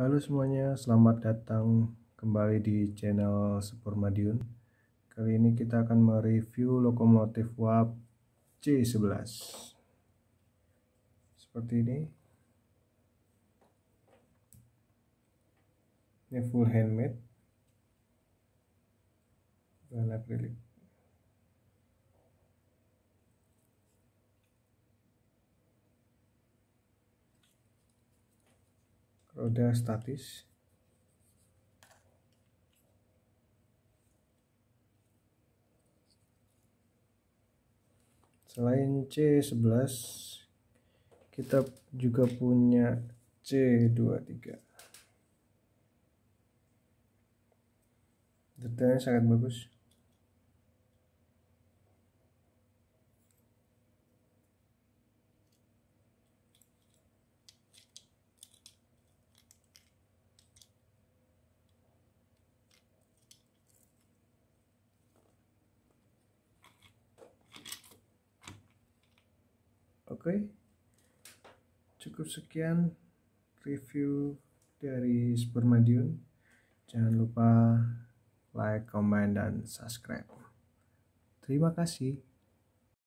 Halo semuanya, selamat datang kembali di channel Super Madiun. Kali ini kita akan mereview lokomotif WAP C11. Seperti ini. Ini full handmade. Dan acrylic. roda statis selain C11 kita juga punya C23 detailnya sangat bagus oke cukup sekian review dari Spermadion jangan lupa like, comment, dan subscribe terima kasih